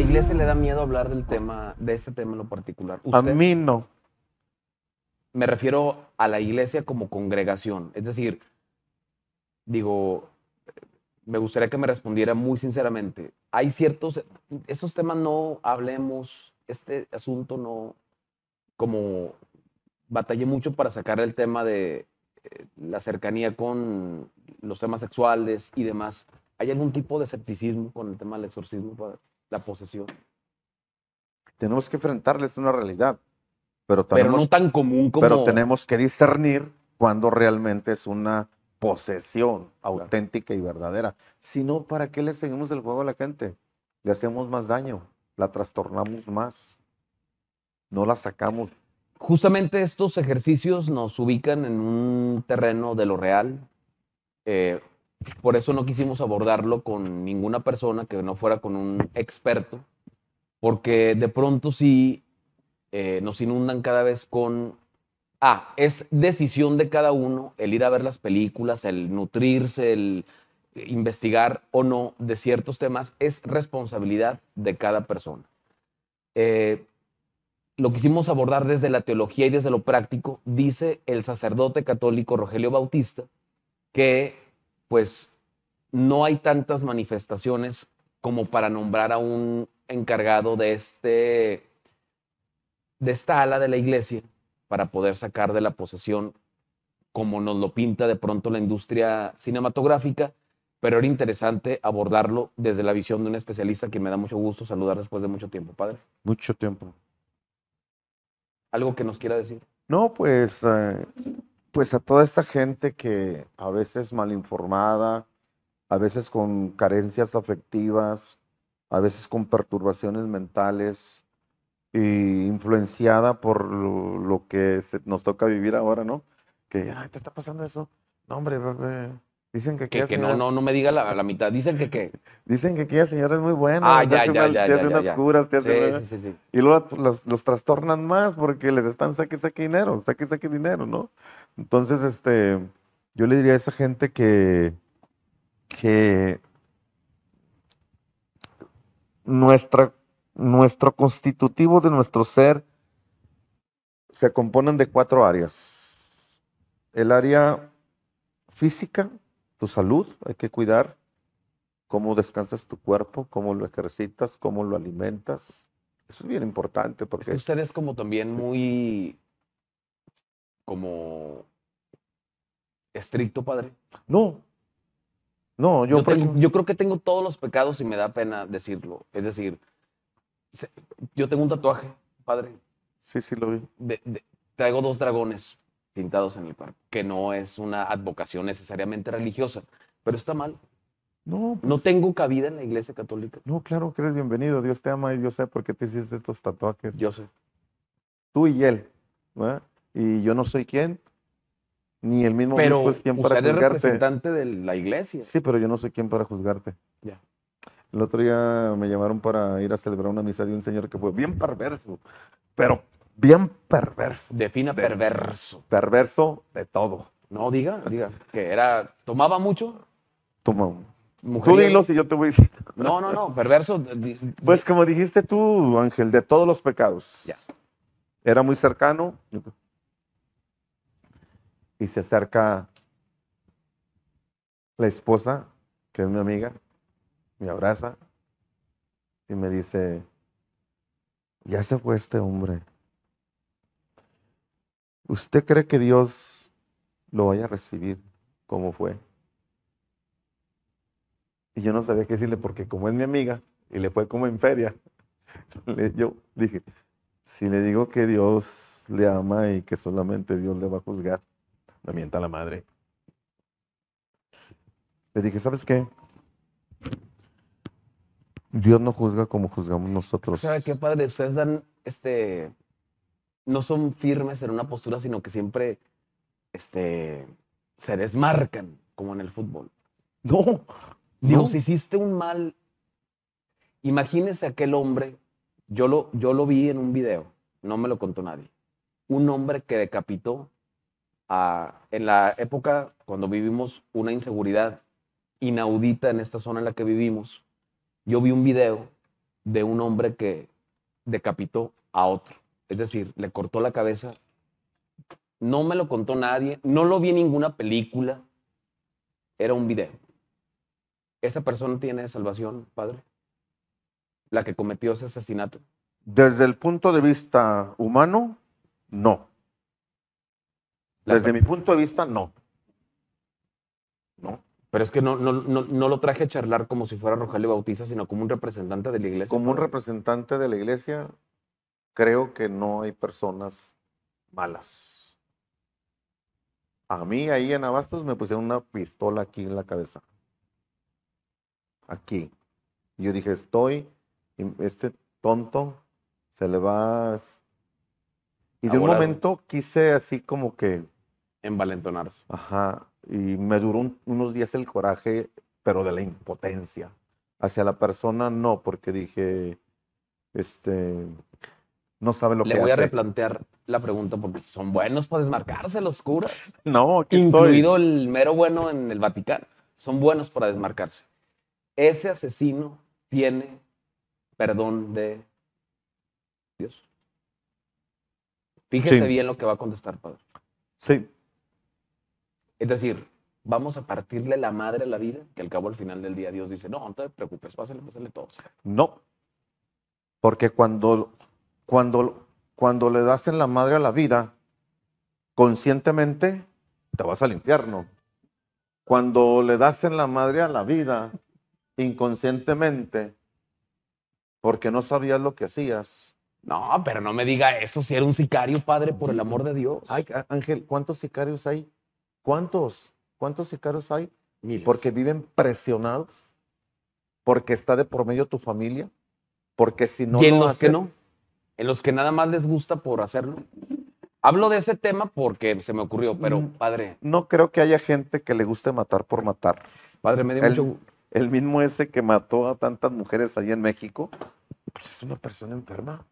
iglesia le da miedo hablar del tema, de este tema en lo particular? A mí no. Me refiero a la iglesia como congregación. Es decir, digo, me gustaría que me respondiera muy sinceramente. Hay ciertos, esos temas no hablemos, este asunto no, como batallé mucho para sacar el tema de eh, la cercanía con los temas sexuales y demás. ¿Hay algún tipo de escepticismo con el tema del exorcismo, padre? la posesión. Tenemos que enfrentarles una realidad, pero, también no tan común como... Pero tenemos que discernir cuando realmente es una posesión auténtica y verdadera. Si no, ¿para qué le seguimos el juego a la gente? Le hacemos más daño, la trastornamos más, no la sacamos. Justamente estos ejercicios nos ubican en un terreno de lo real, eh, por eso no quisimos abordarlo con ninguna persona que no fuera con un experto, porque de pronto sí eh, nos inundan cada vez con, ah, es decisión de cada uno el ir a ver las películas, el nutrirse, el investigar o no de ciertos temas, es responsabilidad de cada persona. Eh, lo quisimos abordar desde la teología y desde lo práctico, dice el sacerdote católico Rogelio Bautista, que pues no hay tantas manifestaciones como para nombrar a un encargado de, este, de esta ala de la iglesia para poder sacar de la posesión como nos lo pinta de pronto la industria cinematográfica, pero era interesante abordarlo desde la visión de un especialista que me da mucho gusto saludar después de mucho tiempo, padre. Mucho tiempo. ¿Algo que nos quiera decir? No, pues eh, pues a toda esta gente que a veces mal informada, a veces con carencias afectivas, a veces con perturbaciones mentales y influenciada por lo, que nos toca vivir ahora, ¿no? Que Ay, te está pasando eso. No, hombre, bebé. Dicen que, que, no, no, no me diga la, la mitad. Dicen que qué. Dicen que aquella señora es muy buena. Ah, ya, hace ya, ya, unas curas, te hace Sí, y luego los, trastornan más porque les están saque, saque dinero, saque, saque dinero, ¿no? Entonces, este, yo le diría a esa gente que, que nuestra, nuestro constitutivo de nuestro ser se componen de cuatro áreas. El área física, tu salud, hay que cuidar cómo descansas tu cuerpo, cómo lo ejercitas, cómo lo alimentas. Eso es bien importante porque... usted es como también muy... como... estricto, padre. No. No, yo... Yo, creo que tengo todos los pecados y me da pena decirlo. Es decir, yo tengo un tatuaje, padre. Sí, sí, lo vi. traigo dos dragones pintados en el parque. que no es una advocación necesariamente religiosa, pero está mal. No, no pues tengo cabida en la iglesia católica. No, claro que eres bienvenido, Dios te ama y yo sé por qué te hiciste estos tatuajes. Yo sé. Tú y él, ¿verdad? Y yo no soy quién, ni el mismo pero, es pues, quien para juzgarte. Pero representante de la iglesia. Sí, pero yo no soy quien para juzgarte. Ya. El otro día me llamaron para ir a celebrar una misa de un señor que fue bien perverso, pero bien perverso. Defina perverso. Perverso de todo. No, diga, diga. Que era, tomaba mucho. Tomaba Tú dilo si yo te voy a decir. No, no, no, perverso. Pues como dijiste tú, Ángel, de todos los pecados. Ya. Era muy cercano y se acerca la esposa, que es mi amiga, me abraza y me dice, ya se fue este hombre. ¿Usted cree que Dios lo vaya a recibir como fue? Y yo no sabía qué decirle porque como es mi amiga y le fue como en feria, yo dije, si le digo que Dios le ama y que solamente Dios le va a juzgar, me mienta la madre. Le dije, ¿sabes qué? Dios no juzga como juzgamos nosotros. ¿Sabe qué, padre? Ustedes dan este, no son firmes en una postura, sino que siempre este, se desmarcan, como en el fútbol. No. Dios, hiciste un mal, imagínese aquel hombre, yo lo, yo lo vi en un video, no me lo contó nadie, un hombre que decapitó a, en la época cuando vivimos una inseguridad inaudita en esta zona en la que vivimos, yo vi un video de un hombre que decapitó a otro es decir, le cortó la cabeza. No me lo contó nadie. No lo vi en ninguna película. Era un video. ¿Esa persona tiene salvación, padre? La que cometió ese asesinato. Desde el punto de vista humano, no. Desde mi punto de vista, no. No. Pero es que no, no, no, lo traje a charlar como si fuera Rogelio Bautista, sino como un representante de la iglesia. Como un representante de la iglesia creo que no hay personas malas. A mí ahí en Abastos me pusieron una pistola aquí en la cabeza. Aquí. Yo dije, estoy, este tonto se le va... Y de un momento quise así como que... Envalentonarse. Ajá. Y me duró unos días el coraje, pero de la impotencia. Hacia la persona no, porque dije, este, no sabe lo que Le voy a replantear la pregunta porque son buenos para desmarcarse los curas. No, aquí Incluido el mero bueno en el Vaticano. Son buenos para desmarcarse. Ese asesino tiene perdón de Dios. Fíjese bien lo que va a contestar, padre. Sí. Es decir, vamos a partirle la madre a la vida, que al cabo al final del día Dios dice, no, no te preocupes, pásale, pásale todo. No, porque cuando cuando, cuando le das en la madre a la vida, conscientemente te vas al infierno. Cuando le das en la madre a la vida, inconscientemente, porque no sabías lo que hacías. No, pero no me diga eso, si era un sicario, padre, por el amor de Dios. Ay, Ángel, ¿cuántos sicarios hay? ¿Cuántos? ¿Cuántos sicarios hay? Porque viven presionados, porque está de por medio tu familia, porque si no... que no? en los que nada más les gusta por hacerlo. Hablo de ese tema porque se me ocurrió, pero mm, padre. No creo que haya gente que le guste matar por matar. Padre, me dio el, mucho. El mismo ese que mató a tantas mujeres ahí en México, pues es una persona enferma.